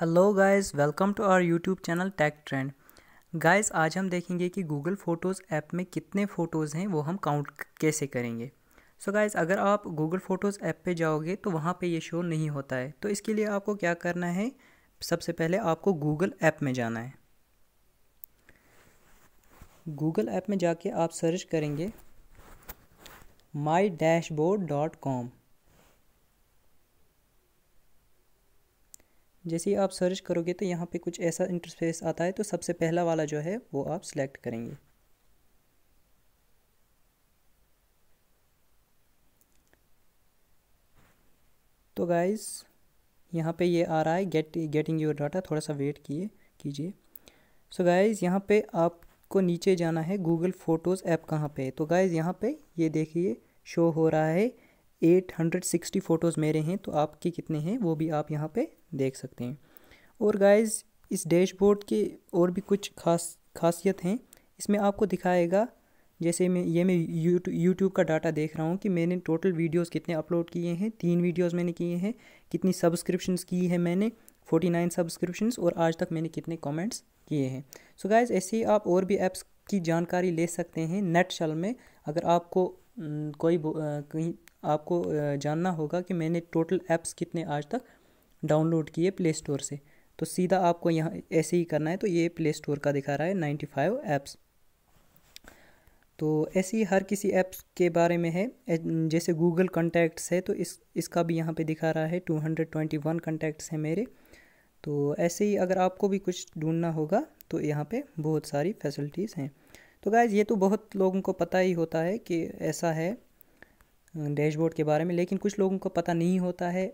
hello guys welcome to our YouTube channel Tech Trend guys आज हम देखेंगे कि गूगल फ़ोटोज़ ऐप में कितने फ़ोटोज़ हैं वो हम काउंट कैसे करेंगे सो so गाइस अगर आप गूगल फ़ोटोज़ ऐप पे जाओगे तो वहाँ पे ये शो नहीं होता है तो इसके लिए आपको क्या करना है सबसे पहले आपको गूगल ऐप में जाना है गूगल ऐप में जाके आप सर्च करेंगे माई डैशबोर्ड डॉट कॉम जैसे ही आप सर्च करोगे तो यहाँ पे कुछ ऐसा इंटरफेस आता है तो सबसे पहला वाला जो है वो आप सिलेक्ट करेंगे तो गाइस यहाँ पे ये आ रहा है गेट गेटिंग योर डाटा थोड़ा सा वेट किए कीजिए सो गाइस यहाँ पे आपको नीचे जाना है गूगल फ़ोटोज़ ऐप कहाँ पे तो गाइस यहाँ पे ये देखिए शो हो रहा है 860 फ़ोटोज़ मेरे हैं तो आपके कितने हैं वो भी आप यहाँ पे देख सकते हैं और गाइस इस डैशबोर्ड के और भी कुछ खास खासियत हैं इसमें आपको दिखाएगा जैसे मैं ये मैं यूट्यूब का डाटा देख रहा हूँ कि मैंने टोटल वीडियोस कितने अपलोड किए हैं तीन वीडियोस मैंने किए हैं कितनी सब्सक्रिप्शंस की है मैंने 49 सब्सक्रिप्शंस और आज तक मैंने कितने कमेंट्स किए हैं सो so गाइज ऐसे ही आप और भी ऐप्स की जानकारी ले सकते हैं नेट शल में अगर आपको कोई कहीं आपको जानना होगा कि मैंने टोटल ऐप्स कितने आज तक डाउनलोड किए प्ले स्टोर से तो सीधा आपको यहाँ ऐसे ही करना है तो ये प्ले स्टोर का दिखा रहा है नाइन्टी फाइव ऐप्स तो ऐसे ही हर किसी ऐप्स के बारे में है जैसे गूगल कॉन्टैक्ट्स है तो इस इसका भी यहाँ पे दिखा रहा है two hundred twenty one contacts हैं मेरे तो ऐसे ही अगर आपको भी कुछ ढूंढना होगा तो यहाँ पे बहुत सारी फैसिलिटीज़ हैं तो गाइज़ ये तो बहुत लोगों को पता ही होता है कि ऐसा है डैशबोर्ड के बारे में लेकिन कुछ लोगों को पता नहीं होता है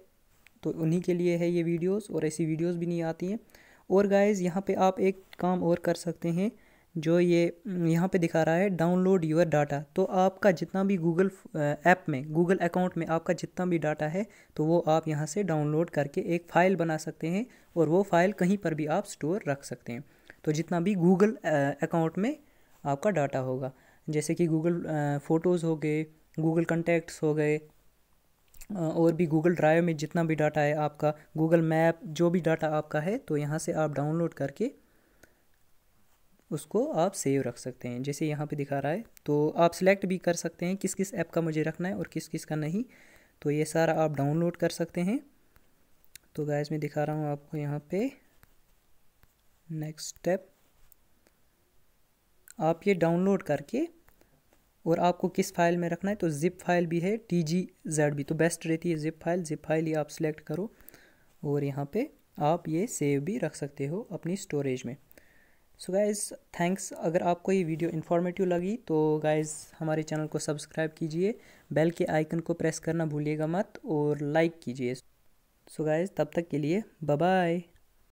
तो उन्हीं के लिए है ये वीडियोस और ऐसी वीडियोस भी नहीं आती हैं और गाइज़ यहाँ पे आप एक काम और कर सकते हैं जो ये यहाँ पे दिखा रहा है डाउनलोड योर डाटा तो आपका जितना भी गूगल ऐप में गूगल अकाउंट में आपका जितना भी डाटा है तो वो आप यहाँ से डाउनलोड करके एक फ़ाइल बना सकते हैं और वो फ़ाइल कहीं पर भी आप स्टोर रख सकते हैं तो जितना भी गूगल अकाउंट में आपका डाटा होगा जैसे कि गूगल फ़ोटोज़ हो गए गूगल कंटेक्ट्स हो गए और भी गूगल ड्राइव में जितना भी डाटा है आपका गूगल मैप जो भी डाटा आपका है तो यहाँ से आप डाउनलोड करके उसको आप सेव रख सकते हैं जैसे यहाँ पे दिखा रहा है तो आप सिलेक्ट भी कर सकते हैं किस किस ऐप का मुझे रखना है और किस किस का नहीं तो ये सारा आप डाउनलोड कर सकते हैं तो गैस मैं दिखा रहा हूँ आपको यहाँ पे नेक्स्ट स्टेप आप ये डाउनलोड करके और आपको किस फाइल में रखना है तो ज़िप फाइल भी है टी जी जेड भी तो बेस्ट रहती है ज़िप फाइल ज़िप फाइल ये आप सिलेक्ट करो और यहाँ पे आप ये सेव भी रख सकते हो अपनी स्टोरेज में सो गाइज़ थैंक्स अगर आपको ये वीडियो इन्फॉर्मेटिव लगी तो गाइज़ हमारे चैनल को सब्सक्राइब कीजिए बेल के आइकन को प्रेस करना भूलिएगा मत और लाइक कीजिए सो गाइज़ तब तक के लिए बाय